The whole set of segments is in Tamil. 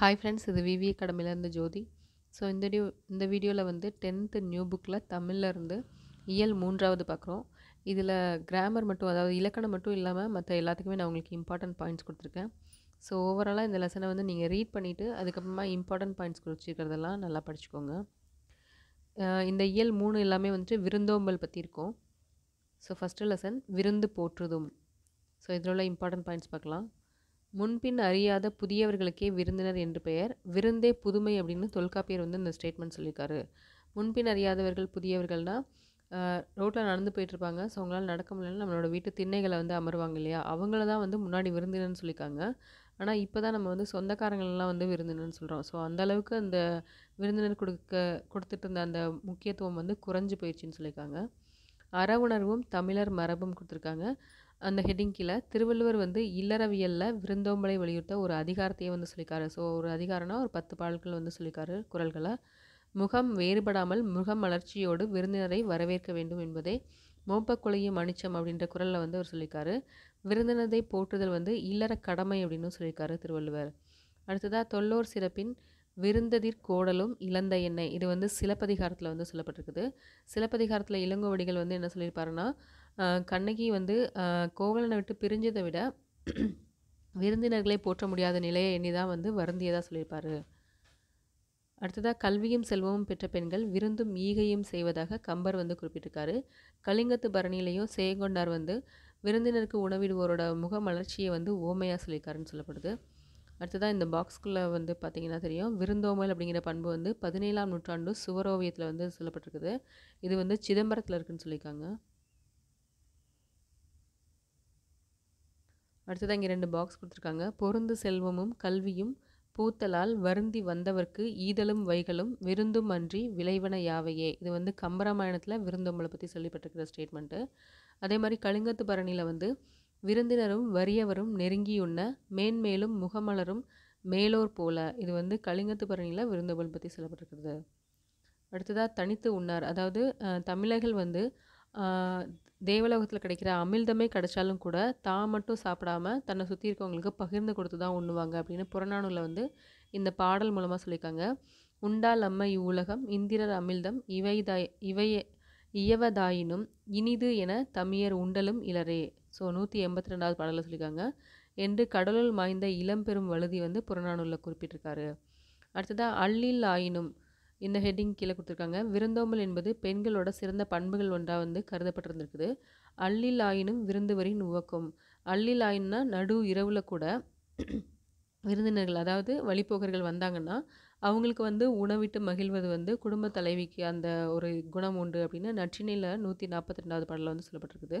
ஹாய் ஃப்ரெண்ட்ஸ் இது விவி அகாடமிலேருந்து ஜோதி ஸோ இந்த டியூ இந்த வீடியோவில் வந்து டென்த்து நியூ புக்கில் தமிழ்லேருந்து இயல் மூன்றாவது பார்க்குறோம் இதில் கிராமர் மட்டும் அதாவது இலக்கணம் மட்டும் இல்லாமல் மற்ற எல்லாத்துக்குமே நான் உங்களுக்கு இம்பார்ட்டன்ட் பாயிண்ட்ஸ் கொடுத்துருக்கேன் ஸோ ஓவராலாக இந்த லெசனை வந்து நீங்கள் ரீட் பண்ணிவிட்டு அதுக்கப்புறமா இம்பார்ட்டன்ட் பாயிண்ட்ஸ் குறிச்சிருக்கிறதெல்லாம் நல்லா படிச்சுக்கோங்க இந்த இயல் மூணு எல்லாமே வந்துட்டு விருந்தோம்பல் பற்றி இருக்கும் ஸோ ஃபஸ்ட்டு லெசன் விருந்து போற்றுதும் ஸோ இதில் உள்ள இம்பார்ட்டன்ட் பாயிண்ட்ஸ் பார்க்கலாம் முன்பின் அறியாத புதியவர்களுக்கே விருந்தினர் என்று பெயர் விருந்தே புதுமை அப்படின்னு தொல்காப்பியர் வந்து இந்த ஸ்டேட்மெண்ட் சொல்லியிருக்காரு முன்பின் அறியாதவர்கள் புதியவர்கள்னால் ரோட்டில் நடந்து போயிட்டுருப்பாங்க ஸோ அவங்களால் நடக்க முடியலன்னு நம்மளோட வீட்டு திண்ணைகளை வந்து அமருவாங்க இல்லையா அவங்கள தான் வந்து முன்னாடி விருந்தினர்னு சொல்லியிருக்காங்க ஆனால் இப்போ தான் நம்ம வந்து சொந்தக்காரங்களெலாம் வந்து விருந்தினர்னு சொல்கிறோம் ஸோ அந்தளவுக்கு அந்த விருந்தினர் கொடுக்க கொடுத்துட்டு இருந்த அந்த முக்கியத்துவம் வந்து குறைஞ்சி போயிடுச்சின்னு சொல்லியிருக்காங்க அற உணர்வும் தமிழர் மரபும் கொடுத்துருக்காங்க அந்த ஹெட்டிங் கீழே திருவள்ளுவர் வந்து இல்லறவியலில் விருந்தோம்பலை வலியுறுத்த ஒரு அதிகாரத்தையே வந்து சொல்லிக்காரு ஸோ ஒரு அதிகாரம்னா ஒரு பத்து பாடல்கள் வந்து சொல்லிக்காரு குரல்களை முகம் வேறுபடாமல் முகம் மலர்ச்சியோடு விருந்தினரை வரவேற்க வேண்டும் என்பதே மோப்பக்குலையும் மனுச்சம் அப்படின்ற குரலில் வந்து அவர் சொல்லியிருக்காரு விருந்தினதை போற்றுதல் வந்து இல்லற கடமை அப்படின்னு சொல்லியிருக்காரு திருவள்ளுவர் அடுத்ததாக தொல்லோர் சிறப்பின் விருந்ததிர் கோடலும் இழந்த எண்ணெய் இது வந்து சிலப்பதிகாரத்தில் வந்து சொல்லப்பட்டிருக்குது சிலப்பதிகாரத்தில் இளங்கோவடிகள் வந்து என்ன சொல்லியிருப்பாருன்னா கண்ணகி வந்து கோவலனை விட்டு பிரிஞ்சதை விட விருந்தினர்களை போற்ற முடியாத நிலையை எண்ணி தான் வந்து வருந்தியதாக சொல்லியிருப்பார் அடுத்ததாக கல்வியும் செல்வமும் பெற்ற பெண்கள் விருந்தும் ஈகையும் செய்வதாக கம்பர் வந்து குறிப்பிட்டிருக்காரு கலிங்கத்து பரணியிலையும் செயங்கொண்டார் வந்து விருந்தினருக்கு உணவிடுவோரோட முக மலர்ச்சியை வந்து ஓமையாக சொல்லியிருக்காருன்னு சொல்லப்படுது அடுத்ததாக இந்த பாக்ஸ்குள்ளே வந்து பார்த்திங்கன்னா தெரியும் விருந்தோமல் அப்படிங்கிற பண்பு வந்து பதினேழாம் நூற்றாண்டு சுவரோவியத்தில் வந்து சொல்லப்பட்டிருக்குது இது வந்து சிதம்பரத்தில் இருக்குதுன்னு சொல்லியிருக்காங்க அடுத்தது இங்கே ரெண்டு பாக்ஸ் கொடுத்துருக்காங்க பொருந்து செல்வமும் கல்வியும் பூத்தலால் வருந்தி வந்தவர்க்கு ஈதலும் வைகளும் விருந்தும் அன்றி விளைவன யாவையே இது வந்து கம்பராமாயணத்தில் விருந்தோம்பலை பற்றி சொல்லிப்பட்டிருக்கிற ஸ்டேட்மெண்ட்டு அதே மாதிரி கலிங்கத்து பரணியில் வந்து விருந்தினரும் வறியவரும் நெருங்கியுண்ண மேன்மேலும் முகமலரும் மேலோர் போல இது வந்து கலிங்கத்து பரணியில் விருந்தோம்பல் பற்றி சொல்லப்பட்டிருக்கிறது அடுத்ததாக தனித்து உண்ணார் அதாவது தமிழர்கள் வந்து தேவலோகத்தில் கிடைக்கிற அமிழ்தமே கிடைச்சாலும் கூட தான் மட்டும் சாப்பிடாம தன்னை சுற்றி இருக்கவங்களுக்கு பகிர்ந்து கொடுத்து தான் உண்ணுவாங்க அப்படின்னு புறநானூரில் வந்து இந்த பாடல் மூலமாக சொல்லியிருக்காங்க உண்டால் அம்மை இவ்வுலகம் இந்திரர் அமிழ்தம் இவைதாய் இவைய இயவதாயினும் இனிது என தமியர் உண்டலும் இளரே ஸோ நூற்றி எண்பத்தி ரெண்டாவது பாடலில் சொல்லியிருக்காங்க என்று கடலுள் மாய்ந்த இளம்பெரும் வழுதி வந்து புறநானூரில் குறிப்பிட்டிருக்காரு அடுத்ததாக அள்ளில் ஆயினும் இந்த ஹெட்டிங் கீழே கொடுத்துருக்காங்க விருந்தோம்பல் என்பது பெண்களோட சிறந்த பண்புகள் ஒன்றாக வந்து கருதப்பட்டிருந்திருக்குது அள்ளில் ஆயினும் வரி நுவக்கும் அள்ளில் ஆயின்னா நடு இரவில் கூட விருந்தினர்கள் அதாவது வழிபோக்கர்கள் வந்தாங்கன்னா அவங்களுக்கு வந்து உணவிட்டு மகிழ்வது வந்து குடும்ப தலைவிக்கு அந்த ஒரு குணம் உண்டு அப்படின்னு நற்றினையில் நூற்றி நாற்பத்தி ரெண்டாவது பாடலில் வந்து சொல்லப்பட்டிருக்குது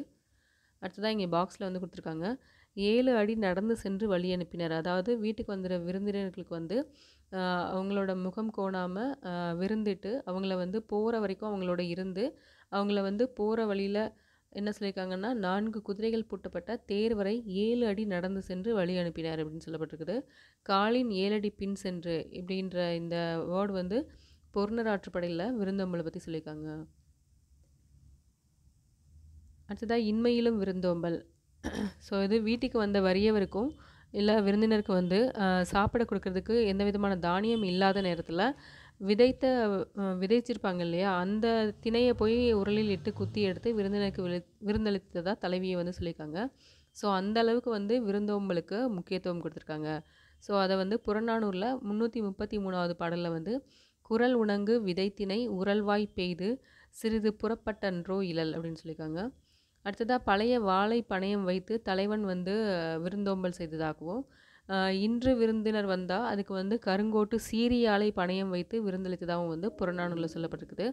அடுத்ததான் இங்கே பாக்ஸில் வந்து கொடுத்துருக்காங்க ஏழு அடி நடந்து சென்று வழி அனுப்பினர் அதாவது வீட்டுக்கு வந்துடுற விருந்தினர்களுக்கு வந்து அவங்களோட முகம் கோணாமல் விருந்துட்டு அவங்கள வந்து போகிற வரைக்கும் அவங்களோட இருந்து அவங்கள வந்து போகிற வழியில் என்ன சொல்லியிருக்காங்கன்னா நான்கு குதிரைகள் பூட்டப்பட்ட தேர் வரை ஏழு அடி நடந்து சென்று வழி அனுப்பினார் அப்படின்னு சொல்லப்பட்டிருக்குது காலின் ஏழடி பின் சென்று இப்படின்ற இந்த வேர்டு வந்து பொருணராற்றுப்படையில் விருந்தோம்பலை பற்றி சொல்லியிருக்காங்க அடுத்ததாக இன்மையிலும் விருந்தோம்பல் ஸோ இது வீட்டுக்கு வந்த வறியவருக்கும் இல்லை விருந்தினருக்கு வந்து சாப்பிட கொடுக்கறதுக்கு எந்த விதமான தானியம் இல்லாத நேரத்தில் விதைத்த விதைச்சிருப்பாங்க இல்லையா அந்த திணையை போய் உரலில் இட்டு குத்தி எடுத்து விருந்தினருக்கு விழு விருந்தளித்ததாக தலைவியை வந்து சொல்லியிருக்காங்க ஸோ அந்த அளவுக்கு வந்து விருந்தோம்பலுக்கு முக்கியத்துவம் கொடுத்துருக்காங்க ஸோ அதை வந்து புறநானூரில் முந்நூற்றி முப்பத்தி மூணாவது பாடலில் வந்து குரல் உணங்கு விதைத்தினை உரல்வாய் பெய்து சிறிது புறப்பட்டன்றோ இழல் அப்படின்னு சொல்லியிருக்காங்க அடுத்ததாக பழைய வாழை பணையம் வைத்து தலைவன் வந்து விருந்தோம்பல் செய்ததாகவும் இன்று விருந்தினர் வந்தால் அதுக்கு வந்து கருங்கோட்டு சீரியாலை பணையம் வைத்து விருந்தளித்ததாகவும் வந்து புறநானூலில் சொல்லப்பட்டிருக்குது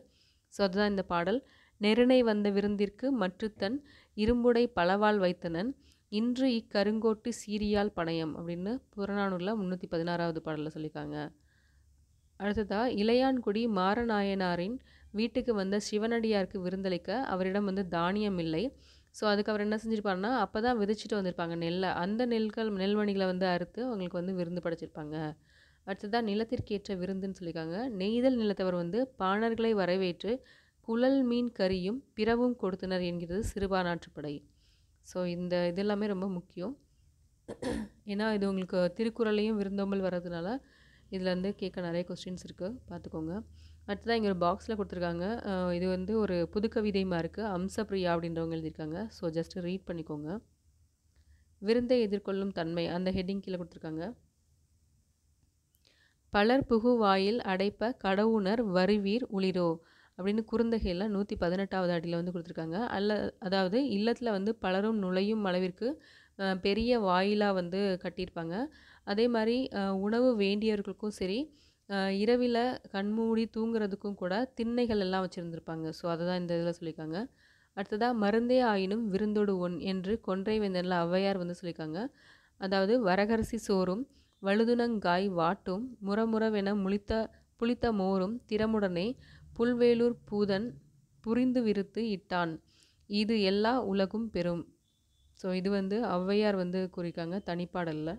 ஸோ அதுதான் இந்த பாடல் நெருணை வந்த விருந்திற்கு மற்றுத்தன் இரும்புடை பலவால் வைத்தனன் இன்று இக்கருங்கோட்டு சீரியால் பணையம் அப்படின்னு புறநானூரில் முந்நூற்றி பதினாறாவது பாடலில் சொல்லியிருக்காங்க அடுத்ததாக இளையான்குடி மாரநாயனாரின் வீட்டுக்கு வந்த சிவனடியாருக்கு விருந்தளிக்க அவரிடம் வந்து தானியம் இல்லை ஸோ அதுக்கு அவர் என்ன செஞ்சுருப்பாருன்னா அப்போ தான் விதைச்சிட்டு வந்திருப்பாங்க நெல்லை அந்த நெல்கள் நெல்மணிகளை வந்து அறுத்து அவங்களுக்கு வந்து விருந்து படைச்சிருப்பாங்க அடுத்ததாக நிலத்திற்கேற்ற விருந்துன்னு சொல்லியிருக்காங்க நெய்தல் நிலத்தவர் வந்து பாணர்களை வரவேற்று குழல் மீன் கறியும் பிறவும் கொடுத்தனர் என்கிறது சிறுபானாற்றுப்படை ஸோ இந்த இதெல்லாமே ரொம்ப முக்கியம் ஏன்னா இது உங்களுக்கு திருக்குறளையும் விருந்தோம்பல் வர்றதுனால இதுலேருந்து கேட்க நிறைய கொஸ்டின்ஸ் இருக்குது பார்த்துக்கோங்க அடுத்ததான் இங்கே ஒரு பாக்ஸில் கொடுத்துருக்காங்க இது வந்து ஒரு புது கவிதையுமா இருக்குது அம்சப்ரியா அப்படின்றவங்க எழுதியிருக்காங்க ஸோ ஜஸ்ட் ரீட் பண்ணிக்கோங்க விருந்தை எதிர்கொள்ளும் தன்மை அந்த ஹெட்டிங் கீழே கொடுத்துருக்காங்க பலர் புகு வாயில் அடைப்ப கடவுணர் வருவீர் உளிரோ அப்படின்னு குறுந்தகையில் நூற்றி பதினெட்டாவது அடியில் வந்து கொடுத்துருக்காங்க அல்ல அதாவது இல்லத்தில் வந்து பலரும் நுழையும் அளவிற்கு பெரிய வாயிலாக வந்து கட்டியிருப்பாங்க அதே மாதிரி உணவு வேண்டியவர்களுக்கும் சரி இரவில் கண்மூடி தூங்குறதுக்கும் கூட திண்ணைகள் எல்லாம் வச்சுருந்துருப்பாங்க ஸோ அதை தான் இந்த இதில் சொல்லியிருக்காங்க அடுத்ததாக மருந்தே ஆயினும் விருந்தோடு ஒன் என்று கொன்றை வேந்தனில் ஔவையார் வந்து சொல்லியிருக்காங்க அதாவது வரகரிசி சோறும் வழுதுனங்காய் வாட்டும் முறமுறவென முளித்த புளித்த மோரும் திறமுடனே புல்வேலூர் பூதன் புரிந்து விருத்து இட்டான் இது எல்லா உலகும் பெறும் ஸோ இது வந்து ஔவையார் வந்து குறிக்காங்க தனிப்பாடலில்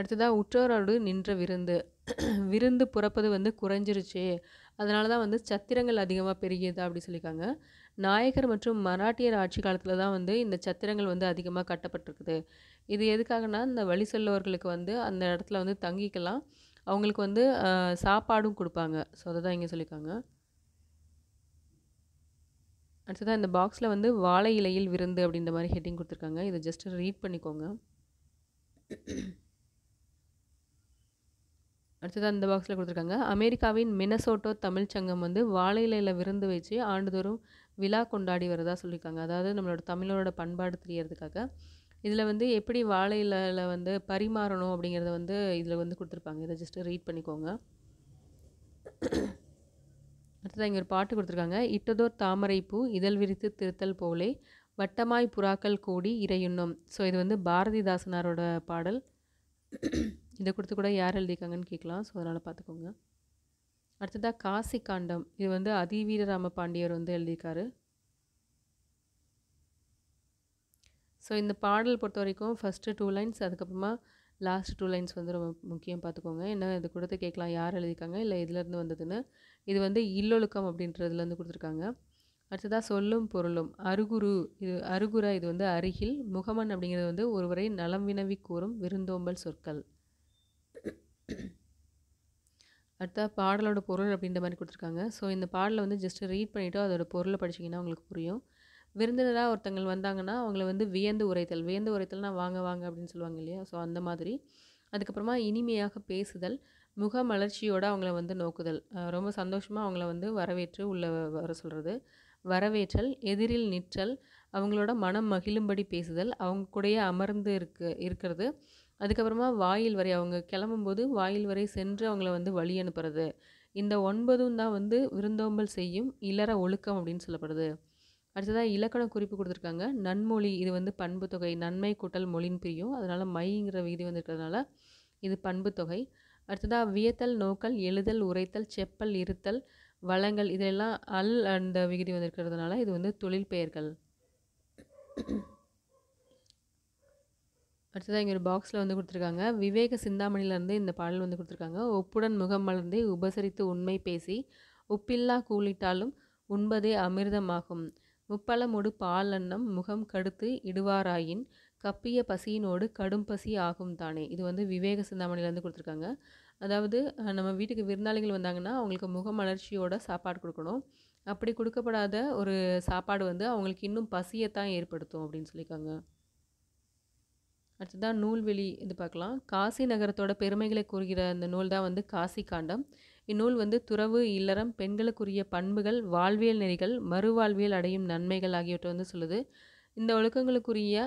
அடுத்ததாக உற்றோரோடு நின்ற விருந்து விருந்து புறப்பது வந்து குறைஞ்சிருச்சு அதனால தான் வந்து சத்திரங்கள் அதிகமாக பெருகியது அப்படின்னு சொல்லியிருக்காங்க நாயகர் மற்றும் மராட்டியர் ஆட்சி காலத்தில் தான் வந்து இந்த சத்திரங்கள் வந்து அதிகமாக கட்டப்பட்டிருக்குது இது எதுக்காகனா இந்த வழி செல்லவர்களுக்கு வந்து அந்த இடத்துல வந்து தங்கிக்கலாம் அவங்களுக்கு வந்து சாப்பாடும் கொடுப்பாங்க ஸோ அதை தான் இங்கே சொல்லியிருக்காங்க அடுத்ததாக இந்த பாக்ஸில் வந்து வாழை இலையில் விருந்து அப்படின்ற மாதிரி ஹெட்டிங் கொடுத்துருக்காங்க இதை ஜஸ்ட் ரீட் பண்ணிக்கோங்க அடுத்ததாக இந்த பாக்ஸில் கொடுத்துருக்காங்க அமெரிக்காவின் மினசோட்டோ தமிழ்ச்சங்கம் சங்கம் வந்து இலையில் விருந்து வச்சு ஆண்டுதோறும் விழா கொண்டாடி வரதா சொல்லியிருக்காங்க அதாவது நம்மளோட தமிழரோட பண்பாடு தெரியறதுக்காக இதில் வந்து எப்படி வாழை இலையில் வந்து பரிமாறணும் அப்படிங்கிறத வந்து இதில் வந்து கொடுத்துருப்பாங்க இதை ஜஸ்ட்டு ரீட் பண்ணிக்கோங்க அடுத்ததாக இங்கே ஒரு பாட்டு கொடுத்துருக்காங்க இட்டதோர் தாமரை பூ இதழ் விரித்து திருத்தல் போலே வட்டமாய் புறாக்கள் கூடி இறையுண்ணும் ஸோ இது வந்து பாரதிதாசனாரோட பாடல் இதை கொடுத்து கூட யார் எழுதியிருக்காங்கன்னு கேட்கலாம் ஸோ அதனால் பார்த்துக்கோங்க அடுத்ததாக காசி காண்டம் இது வந்து அதிவீர ராம பாண்டியர் வந்து எழுதியிருக்காரு ஸோ இந்த பாடல் பொறுத்த வரைக்கும் ஃபஸ்ட்டு டூ லைன்ஸ் அதுக்கப்புறமா லாஸ்ட் டூ லைன்ஸ் வந்து ரொம்ப முக்கியம் பார்த்துக்கோங்க என்ன இது கொடுத்து கேட்கலாம் யார் எழுதியிருக்காங்க இல்லை இதுலேருந்து வந்ததுன்னு இது வந்து இல்லொழுக்கம் அப்படின்றதுலேருந்து கொடுத்துருக்காங்க அடுத்ததாக சொல்லும் பொருளும் அருகுரு இது அருகுரா இது வந்து அருகில் முகமன் அப்படிங்கிறது வந்து ஒருவரை நலம் வினவி கூறும் விருந்தோம்பல் சொற்கள் அடுத்தா பாடலோட பொருள் அப்படின்ற மாதிரி கொடுத்துருக்காங்க ஸோ இந்த பாடலை வந்து ஜஸ்ட் ரீட் பண்ணிவிட்டு அதோட பொருளை படிச்சிங்கன்னா உங்களுக்கு புரியும் விருந்தினராக ஒருத்தங்கள் வந்தாங்கன்னா அவங்கள வந்து வியந்து உரைத்தல் வியந்து உரைத்தல்னால் வாங்க வாங்க அப்படின்னு சொல்லுவாங்க இல்லையா ஸோ அந்த மாதிரி அதுக்கப்புறமா இனிமையாக பேசுதல் முக மலர்ச்சியோடு அவங்கள வந்து நோக்குதல் ரொம்ப சந்தோஷமாக அவங்கள வந்து வரவேற்று உள்ளே வர சொல்கிறது வரவேற்றல் எதிரில் நிற்றல் அவங்களோட மனம் மகிழும்படி பேசுதல் அவங்க கூடயே அமர்ந்து இருக்கு இருக்கிறது அதுக்கப்புறமா வாயில் வரை அவங்க கிளம்பும்போது வாயில் வரை சென்று அவங்கள வந்து வழி அனுப்புறது இந்த ஒன்பதும் தான் வந்து விருந்தோம்பல் செய்யும் இளர ஒழுக்கம் அப்படின்னு சொல்லப்படுது அடுத்ததாக இலக்கணம் குறிப்பு கொடுத்துருக்காங்க நன்மொழி இது வந்து பண்பு தொகை நன்மை கூட்டல் மொழின்னு பிரியும் அதனால் மைங்கிற விகிதி வந்திருக்கிறதுனால இது பண்பு தொகை அடுத்ததாக வியத்தல் நோக்கல் எழுதல் உரைத்தல் செப்பல் இருத்தல் வளங்கள் இதெல்லாம் அல் அந்த விகுதி வந்திருக்கிறதுனால இது வந்து தொழில் பெயர்கள் அடுத்ததாக இங்கே ஒரு பாக்ஸில் வந்து கொடுத்துருக்காங்க விவேக சிந்தாமணிலேருந்து இந்த பாடல் வந்து கொடுத்துருக்காங்க ஒப்புடன் முகம் மலர்ந்தே உபசரித்து உண்மை பேசி உப்பில்லா கூலிட்டாலும் உண்பதே அமிர்தமாகும் முப்பழமொடு பால் அன்னம் முகம் கடுத்து இடுவாராயின் கப்பிய பசியினோடு கடும் பசி ஆகும் தானே இது வந்து விவேக சிந்தாமணிலேருந்து கொடுத்துருக்காங்க அதாவது நம்ம வீட்டுக்கு விருந்தாளிகள் வந்தாங்கன்னா அவங்களுக்கு மலர்ச்சியோட சாப்பாடு கொடுக்கணும் அப்படி கொடுக்கப்படாத ஒரு சாப்பாடு வந்து அவங்களுக்கு இன்னும் பசியை தான் ஏற்படுத்தும் அப்படின்னு சொல்லியிருக்காங்க அடுத்ததான் நூல்வெளி இது பார்க்கலாம் காசி நகரத்தோட பெருமைகளை கூறுகிற அந்த நூல் தான் வந்து காசி காண்டம் இந்நூல் வந்து துறவு இல்லறம் பெண்களுக்குரிய பண்புகள் வாழ்வியல் நெறிகள் மறுவாழ்வியல் அடையும் நன்மைகள் ஆகியவற்றை வந்து சொல்லுது இந்த ஒழுக்கங்களுக்குரிய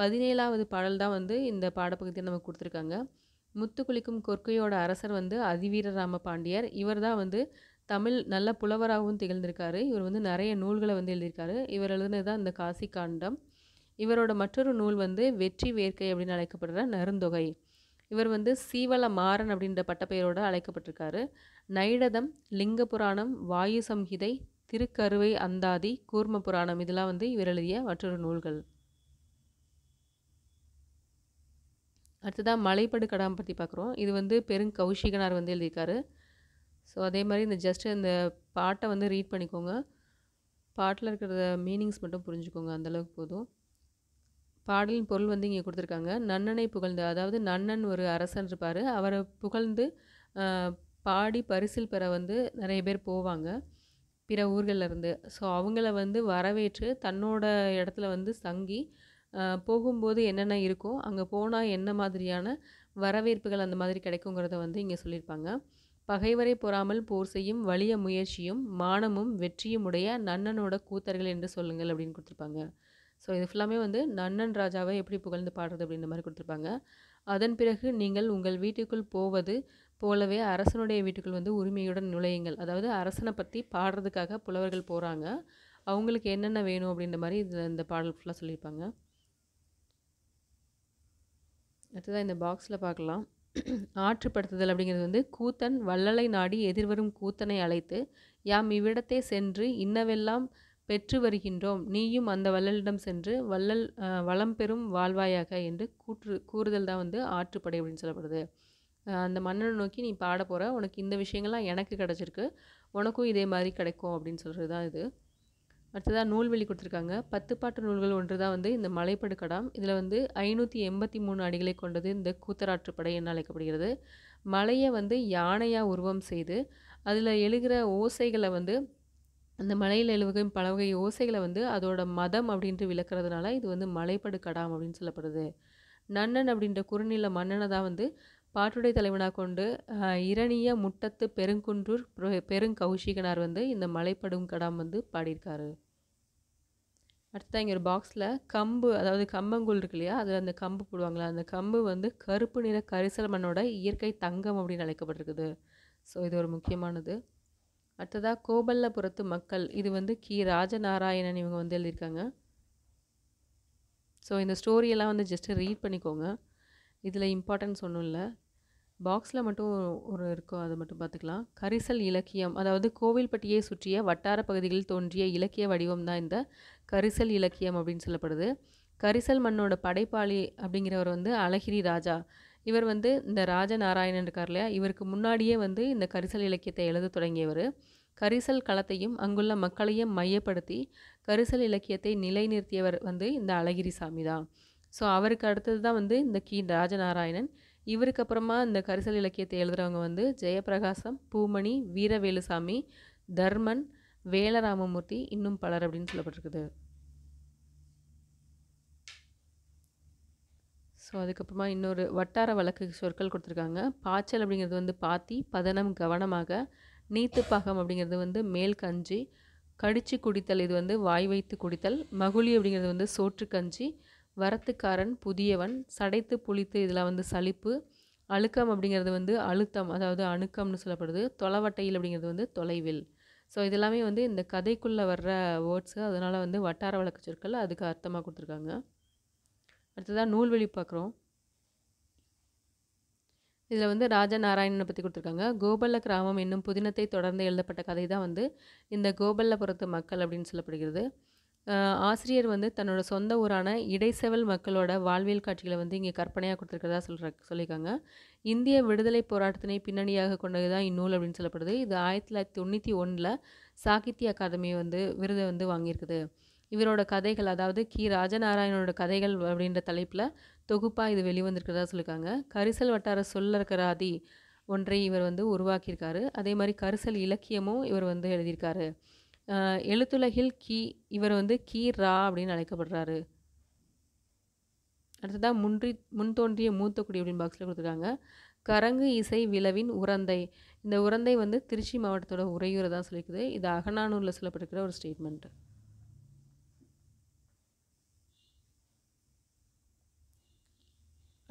பதினேழாவது பாடல் தான் வந்து இந்த பாடப்பகுதியில் நமக்கு கொடுத்துருக்காங்க முத்து குளிக்கும் கொற்கையோட அரசர் வந்து அதிவீர ராம பாண்டியர் இவர் தான் வந்து தமிழ் நல்ல புலவராகவும் திகழ்ந்திருக்காரு இவர் வந்து நிறைய நூல்களை வந்து எழுதியிருக்காரு இவர் எழுதுனது தான் இந்த காசி காண்டம் இவரோட மற்றொரு நூல் வந்து வெற்றி வேர்க்கை அப்படின்னு அழைக்கப்படுற நருந்தொகை இவர் வந்து சீவல மாறன் அப்படின்ற பட்டப்பெயரோடு அழைக்கப்பட்டிருக்காரு நைடதம் லிங்க புராணம் வாயு சம்ஹிதை திருக்கருவை அந்தாதி கூர்ம புராணம் இதெல்லாம் வந்து இவர் எழுதிய மற்றொரு நூல்கள் அடுத்ததான் மலைப்படு கடாம் பற்றி பார்க்குறோம் இது வந்து பெருங்கௌஷிகனார் வந்து எழுதியிருக்காரு ஸோ அதே மாதிரி இந்த ஜஸ்ட் இந்த பாட்டை வந்து ரீட் பண்ணிக்கோங்க பாட்டில் இருக்கிற மீனிங்ஸ் மட்டும் புரிஞ்சுக்கோங்க அந்தளவுக்கு போதும் பாடலின் பொருள் வந்து இங்கே கொடுத்துருக்காங்க நன்னனை புகழ்ந்து அதாவது நன்னன் ஒரு அரசன் இருப்பார் அவரை புகழ்ந்து பாடி பரிசில் பெற வந்து நிறைய பேர் போவாங்க பிற ஊர்களிலிருந்து ஸோ அவங்கள வந்து வரவேற்று தன்னோட இடத்துல வந்து தங்கி போகும்போது என்னென்ன இருக்கோ அங்கே போனால் என்ன மாதிரியான வரவேற்புகள் அந்த மாதிரி கிடைக்குங்கிறத வந்து இங்கே சொல்லியிருப்பாங்க பகைவரை பொறாமல் போர் செய்யும் வலிய முயற்சியும் மானமும் வெற்றியும் உடைய நன்னனோட கூத்தர்கள் என்று சொல்லுங்கள் அப்படின்னு கொடுத்துருப்பாங்க ஸோ இது ஃபுல்லாமே வந்து நன்னன் ராஜாவை எப்படி புகழ்ந்து பாடுறது அப்படின்ற மாதிரி கொடுத்துருப்பாங்க அதன் பிறகு நீங்கள் உங்கள் வீட்டுக்குள் போவது போலவே அரசனுடைய வீட்டுக்குள் வந்து உரிமையுடன் நுழையுங்கள் அதாவது அரசனை பற்றி பாடுறதுக்காக புலவர்கள் போகிறாங்க அவங்களுக்கு என்னென்ன வேணும் அப்படின்ற மாதிரி இந்த பாடல் ஃபுல்லாக சொல்லியிருப்பாங்க அடுத்ததாக இந்த பாக்ஸில் பார்க்கலாம் ஆற்றுப்படுத்துதல் அப்படிங்கிறது வந்து கூத்தன் வள்ளலை நாடி எதிர்வரும் கூத்தனை அழைத்து யாம் இவ்விடத்தை சென்று இன்னவெல்லாம் பெற்று வருகின்றோம் நீயும் அந்த வள்ளலிடம் சென்று வள்ளல் வளம் பெறும் வாழ்வாயாக என்று கூற்று கூறுதல் தான் வந்து ஆற்றுப்படை அப்படின்னு சொல்லப்படுது அந்த மன்னனை நோக்கி நீ பாட போகிற உனக்கு இந்த விஷயங்கள்லாம் எனக்கு கிடச்சிருக்கு உனக்கும் இதே மாதிரி கிடைக்கும் அப்படின்னு சொல்கிறது தான் இது அடுத்ததாக நூல்வெளி கொடுத்துருக்காங்க பத்து பாட்டு நூல்கள் ஒன்று தான் வந்து இந்த மலைப்படுக்கடாம் இதில் வந்து ஐநூற்றி எண்பத்தி மூணு அடிகளை கொண்டது இந்த கூத்தராற்றுப்படை என்று அழைக்கப்படுகிறது மலையை வந்து யானையாக உருவம் செய்து அதில் எழுகிற ஓசைகளை வந்து அந்த மலையில் எழுவகையும் பல வகை ஓசைகளை வந்து அதோட மதம் அப்படின்ட்டு விளக்குறதுனால இது வந்து மலைப்படு கடாம் அப்படின்னு சொல்லப்படுது நன்னன் அப்படின்ற குறுநில மன்னனை தான் வந்து பாட்டுடை தலைவனாக கொண்டு இரணிய முட்டத்து பெருங்குன்றூர் பெருங்கௌஷிகனார் வந்து இந்த மலைப்படும் கடாம் வந்து பாடியிருக்காரு அடுத்ததான் இங்கே ஒரு பாக்ஸில் கம்பு அதாவது கம்பங்கூழ் இருக்கு இல்லையா அதில் அந்த கம்பு போடுவாங்களா அந்த கம்பு வந்து கருப்பு நிற கரிசல் மண்ணோட இயற்கை தங்கம் அப்படின்னு அழைக்கப்பட்டிருக்குது ஸோ இது ஒரு முக்கியமானது அடுத்ததாக கோபல்லபுரத்து மக்கள் இது வந்து கி ராஜநாராயணன் இவங்க வந்து எழுதியிருக்காங்க ஸோ இந்த ஸ்டோரியெல்லாம் வந்து ஜஸ்ட்டு ரீட் பண்ணிக்கோங்க இதில் இம்பார்ட்டன்ஸ் ஒன்றும் இல்லை பாக்ஸில் மட்டும் ஒரு இருக்கும் அது மட்டும் பார்த்துக்கலாம் கரிசல் இலக்கியம் அதாவது கோவில்பட்டியை சுற்றிய வட்டார பகுதிகளில் தோன்றிய இலக்கிய வடிவம் தான் இந்த கரிசல் இலக்கியம் அப்படின்னு சொல்லப்படுது கரிசல் மண்ணோட படைப்பாளி அப்படிங்கிறவர் வந்து அழகிரி ராஜா இவர் வந்து இந்த ராஜநாராயணன் இருக்கார் இல்லையா இவருக்கு முன்னாடியே வந்து இந்த கரிசல் இலக்கியத்தை எழுத தொடங்கியவர் கரிசல் களத்தையும் அங்குள்ள மக்களையும் மையப்படுத்தி கரிசல் இலக்கியத்தை நிலைநிறுத்தியவர் வந்து இந்த அழகிரி சாமி தான் ஸோ அவருக்கு அடுத்தது தான் வந்து இந்த கி ராஜநாராயணன் இவருக்கு அப்புறமா இந்த கரிசல் இலக்கியத்தை எழுதுகிறவங்க வந்து ஜெயபிரகாசம் பூமணி வீரவேலுசாமி தர்மன் வேலராமமூர்த்தி இன்னும் பலர் அப்படின்னு சொல்லப்பட்டிருக்குது ஸோ அதுக்கப்புறமா இன்னொரு வட்டார வழக்கு சொற்கள் கொடுத்துருக்காங்க பாய்ச்சல் அப்படிங்கிறது வந்து பாத்தி பதனம் கவனமாக நீத்துப்பாகம் அப்படிங்கிறது வந்து மேல் கஞ்சி கடிச்சு குடித்தல் இது வந்து வாய் வைத்து குடித்தல் மகுழி அப்படிங்கிறது வந்து சோற்று கஞ்சி வரத்துக்காரன் புதியவன் சடைத்து புளித்து இதெல்லாம் வந்து சலிப்பு அழுக்கம் அப்படிங்கிறது வந்து அழுத்தம் அதாவது அணுக்கம்னு சொல்லப்படுது தொலைவட்டையில் அப்படிங்கிறது வந்து தொலைவில் ஸோ இதெல்லாமே வந்து இந்த கதைக்குள்ளே வர்ற வேர்ட்ஸு அதனால் வந்து வட்டார வழக்கு சொற்கள் அதுக்கு அர்த்தமாக கொடுத்துருக்காங்க அடுத்ததாக நூல்வழி பார்க்குறோம் இதில் வந்து ராஜா நாராயணனை பற்றி கொடுத்துருக்காங்க கோபல்ல கிராமம் என்னும் புதினத்தை தொடர்ந்து எழுதப்பட்ட கதை தான் வந்து இந்த கோபல்லபுரத்து மக்கள் அப்படின்னு சொல்லப்படுகிறது ஆசிரியர் வந்து தன்னோட சொந்த ஊரான இடைசெவல் மக்களோட வாழ்வியல் காட்சிகளை வந்து இங்கே கற்பனையாக கொடுத்துருக்கிறதா சொல்கிற சொல்லியிருக்காங்க இந்திய விடுதலை போராட்டத்தினை பின்னணியாக கொண்டது தான் இந்நூல் அப்படின்னு சொல்லப்படுது இது ஆயிரத்தி தொள்ளாயிரத்தி தொண்ணூற்றி ஒன்றில் சாகித்ய அகாதமி வந்து விருதை வந்து வாங்கியிருக்குது இவரோட கதைகள் அதாவது கி ராஜநாராயணனோட கதைகள் அப்படின்ற தலைப்பில் தொகுப்பாக இது வெளிவந்திருக்கிறதா சொல்லியிருக்காங்க கரிசல் வட்டார சொல்லற்கராதி ஒன்றை இவர் வந்து உருவாக்கியிருக்காரு அதே மாதிரி கரிசல் இலக்கியமும் இவர் வந்து எழுதியிருக்காரு எழுத்துலகில் கி இவர் வந்து கீ ரா அப்படின்னு அழைக்கப்படுறாரு அடுத்ததாக முன்றி முன் தோன்றிய குடி அப்படின்னு பாக்ஸில் கொடுத்துருக்காங்க கரங்கு இசை விளவின் உரந்தை இந்த உரந்தை வந்து திருச்சி மாவட்டத்தோட உறையூரை தான் சொல்லியிருக்குது இது அகநானூரில் சொல்லப்பட்டிருக்கிற ஒரு ஸ்டேட்மெண்ட்டு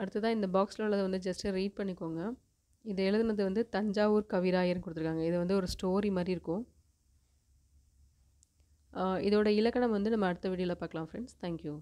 அடுத்ததாக இந்த பாக்ஸில் உள்ளதை வந்து ஜஸ்ட்டு ரீட் பண்ணிக்கோங்க இதை எழுதுனது வந்து தஞ்சாவூர் கவிராயர்னு கொடுத்துருக்காங்க இது வந்து ஒரு ஸ்டோரி மாதிரி இருக்கும் இதோட இலக்கணம் வந்து நம்ம அடுத்த வீடியோவில் பார்க்கலாம் ஃப்ரெண்ட்ஸ் தேங்க்யூ